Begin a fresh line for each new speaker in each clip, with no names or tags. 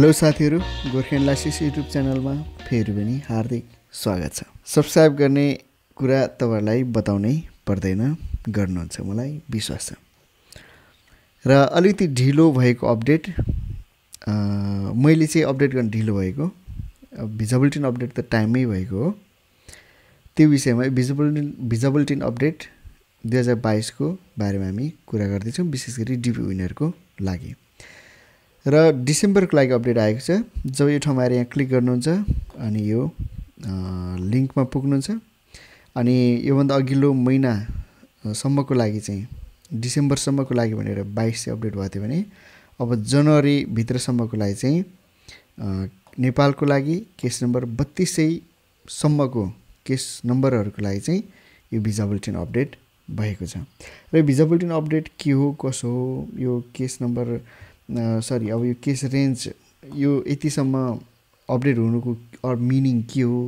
hello साथीहरू गोर्खेन लासिस YouTube च्यानलमा फेरि पनि हार्दिक स्वागत छ सब्सक्राइब गर्ने कुरा तपाईँहरूलाई बताउनै पर्दैन गर्नुहुन्छ मलाई विश्वास छ र अलिकति ढिलो भएको अपडेट मैले चाहिँ अपडेट गर्न ढिलो भएको भिजाबुल्टिन अपडेट त टाइममै भएको हो त्यो विषयमा भिजबुलिटिन भिजबुलिटिन अपडेट दुई हजार बाइसको बारेमा हामी कुरा गर्दैछौँ विशेष गरी डिपी विनरको लागि र डिसेम्बरको लागि अपडेट आएको छ जब यो ठाउँमा आएर यहाँ क्लिक गर्नुहुन्छ अनि यो लिङ्कमा पुग्नुहुन्छ अनि योभन्दा अघिल्लो महिनासम्मको लागि चाहिँ डिसेम्बरसम्मको लागि भनेर बाइस चाहिँ अपडेट भएको थियो भने अब जनवरीभित्रसम्मको लागि चाहिँ नेपालको लागि केस नम्बर बत्तिस सयसम्मको केस नम्बरहरूको लागि चाहिँ यो भिजा बुलेटिन अपडेट भएको छ र भिजा बुलेटिन अपडेट के हो कसो हो यो केस नम्बर सरी अब यो केस रेन्ज यो यतिसम्म अपडेट हुनुको मिनिङ के हो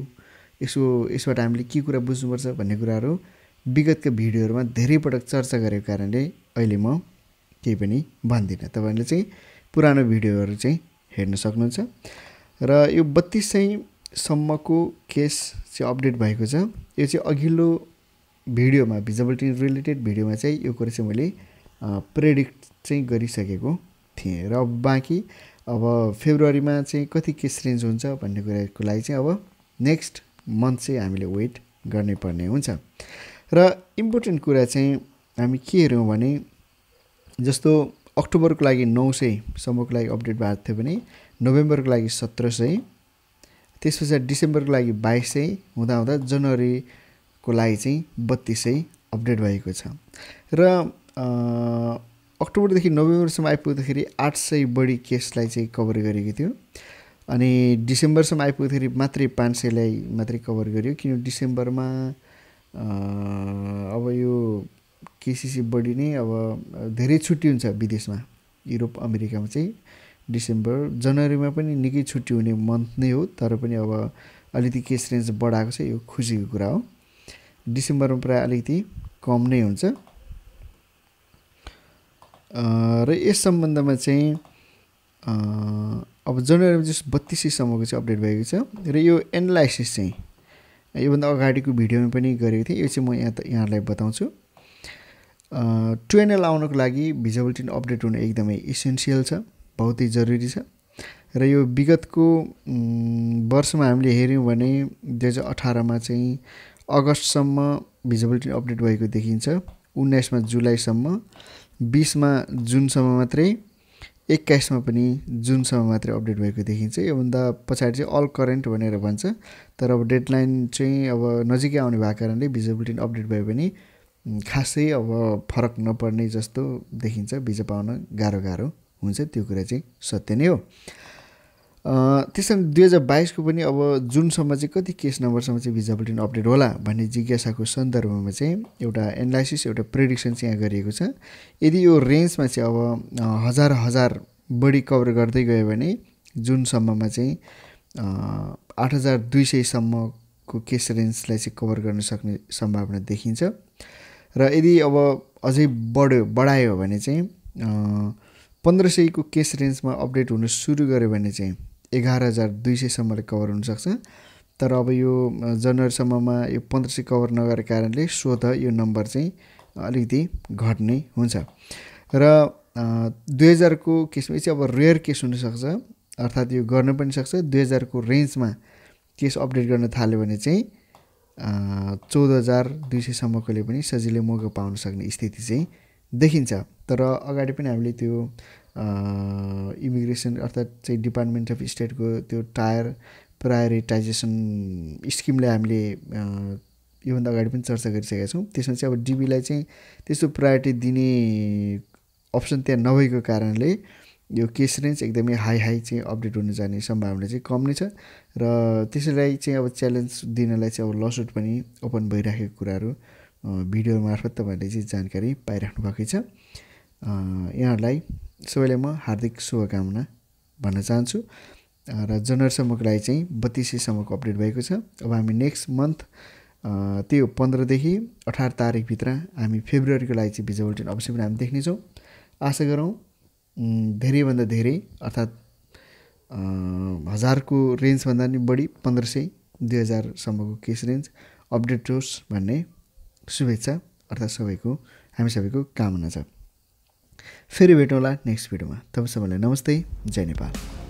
यसो यसबाट हामीले के कुरा बुझ्नुपर्छ भन्ने कुराहरू विगतका भिडियोहरूमा धेरै पटक चर्चा गरेको कारणले अहिले म केही पनि भन्दिनँ तपाईँहरूले चाहिँ पुरानो भिडियोहरू चाहिँ हेर्न सक्नुहुन्छ र यो बत्तिस सयसम्मको केस चाहिँ अपडेट भएको छ यो चाहिँ अघिल्लो भिडियोमा भिजबिलिटी रिलेटेड भिडियोमा चाहिँ यो कुरा चाहिँ मैले प्रेडिक्ट चाहिँ गरिसकेको थिएँ र बाँकी अब फेब्रुअरीमा चाहिँ कति केस रेन्ज हुन्छ भन्ने कुराको लागि चाहिँ अब नेक्स्ट मन्थ चाहिँ हामीले वेट गर्नै पर्ने हुन्छ र इम्पोर्टेन्ट कुरा चाहिँ हामी के हेऱ्यौँ भने जस्तो अक्टोबरको लागि नौ सयसम्मको लागि अपडेट भएको थियो भने नोभेम्बरको लागि सत्र सय त्यस पछाडि डिसेम्बरको लागि बाइस सय हुँदाहुँदा जनवरीको लागि चाहिँ बत्तिस सय अपडेट भएको छ र अक्टोबरदेखि नोभेम्बरसम्म आइपुग्दाखेरि आठ सय बढी केसलाई चाहिँ कभर गरेको थियो अनि डिसेम्बरसम्म आइपुग्दाखेरि मात्रै पाँच सयलाई मात्रै कभर गर्यो किन डिसेम्बरमा अब यो केसिसी बढी नै अब धेरै छुट्टी हुन्छ विदेशमा युरोप अमेरिकामा चाहिँ डिसेम्बर जनवरीमा पनि निकै छुट्टी हुने मन्थ नै हो तर पनि अब अलिकति केस रेन्ज बढाएको छ यो खुसीको कुरा हो डिसेम्बरमा प्रायः अलिकति कम नै हुन्छ र यस सम्बन्धमा चाहिँ अब जनवरीमा जस बत्तिसैसम्मको चाहिँ अपडेट भएको छ र यो एनालाइसिस चाहिँ योभन्दा अगाडिको भिडियोमा पनि गरेको थिएँ यो चाहिँ म यहाँ त यहाँहरूलाई बताउँछु एनएल आउनको लागि भिजिबिलिटी अपडेट हुनु एकदमै इसेन्सियल छ बहुतै जरुरी छ र यो विगतको वर्षमा हामीले हेऱ्यौँ भने दुई हजार अठारमा चाहिँ अगस्तसम्म भिजिबिलिटी अपडेट भएको देखिन्छ उन्नाइसमा जुलाईसम्म बिसमा जुनसम्म मात्रै एक्काइसमा पनि जुनसम्म मात्रै अपडेट भएको देखिन्छ योभन्दा पछाडि चाहिँ अल करेन्ट भनेर भन्छ तर अब डेडलाइन चाहिँ अब नजिकै आउने भएको कारणले भिजा बुलेटिन अपडेट भयो भने खासै अब फरक नपर्ने जस्तो देखिन्छ भिजा पाउन गाह्रो गाह्रो हुन्छ त्यो कुरा चाहिँ सत्य नै हो त्यसो दुई हजार बाइसको पनि अब जुनसम्म चाहिँ कति केस नम्बरसम्म चाहिँ भिजा बुलेटिन अपडेट होला भन्ने जिज्ञासाको सन्दर्भमा चाहिँ एउटा एनालाइसिस एउटा प्रिडिक्सन चाहिँ यहाँ गरिएको छ यदि यो रेन्जमा चाहिँ अब हजार हजार बढी कभर गर्दै गयो भने जुनसम्ममा चाहिँ आठ हजार दुई सयसम्मको केस रेन्जलाई चाहिँ कभर गर्न सक्ने सम्भावना देखिन्छ र यदि अब अझै बढ्यो बढायो भने चाहिँ पन्ध्र सयको केस रेन्जमा अपडेट हुन सुरु गर्यो भने चाहिँ एघार हजार दुई सयसम्मले कभर हुनसक्छ तर अब यो जनवरीसम्ममा यो पन्ध्र सय कभर नगरेको कारणले स्वतः यो नम्बर चाहिँ अलिकति घट्ने हुन्छ र दुई हजारको केसमा चाहिँ अब रेयर केस हुनसक्छ अर्थात् यो गर्न पनि सक्छ दुई हजारको रेन्जमा केस अपडेट गर्न थाल्यो भने चाहिँ चौध हजार दुई सयसम्मकोले पनि सजिलै मौका पाउन सक्ने स्थिति चाहिँ देखिन्छ तर अगाडि पनि हामीले त्यो इमिग्रेसन अर्थात् चाहिँ डिपार्टमेन्ट अफ स्टेटको त्यो टायर प्रायोरिटाइजेसन स्किमलाई हामीले योभन्दा अगाडि पनि चर्चा गरिसकेका छौँ त्यसमा चाहिँ अब डिबीलाई चाहिँ त्यस्तो प्रायोरिटी दिने अप्सन त्यहाँ नभएको कारणले यो केस रेन्ज एकदमै हाई हाई चाहिँ अपडेट हुन जाने सम्भावना चाहिँ कम नै छ र त्यसैलाई चाहिँ अब च्यालेन्ज दिनलाई चाहिँ अब लसुट पनि ओपन भइराखेको कुराहरू भिडियो मार्फत तपाईँहरूले चाहिँ जानकारी पाइराख्नु भएकै छ यहाँहरूलाई सबैलाई म हार्दिक शुभकामना भन्न चाहन्छु र जनवरीसम्मको लागि चाहिँ बत्तिस सयसम्मको अपडेट भएको छ अब हामी नेक्स्ट मन्थ त्यो पन्ध्रदेखि अठार तारिकभित्र हामी फेब्रुअरीको लागि चाहिँ भिजा बुलेटिन अवश्य पनि हामी देख्नेछौँ आशा गरौँ धेरैभन्दा धेरै अर्थात् हजारको रेन्जभन्दा पनि बढी पन्ध्र सय दुई हजारसम्मको केस रेन्ज अपडेट होस् भन्ने शुभेच्छा अर्थात् सबैको हामी सबैको कामना छ फेरि भेटौँला नेक्स्ट भिडियोमा तपाईँसम्मलाई नमस्ते जय नेपाल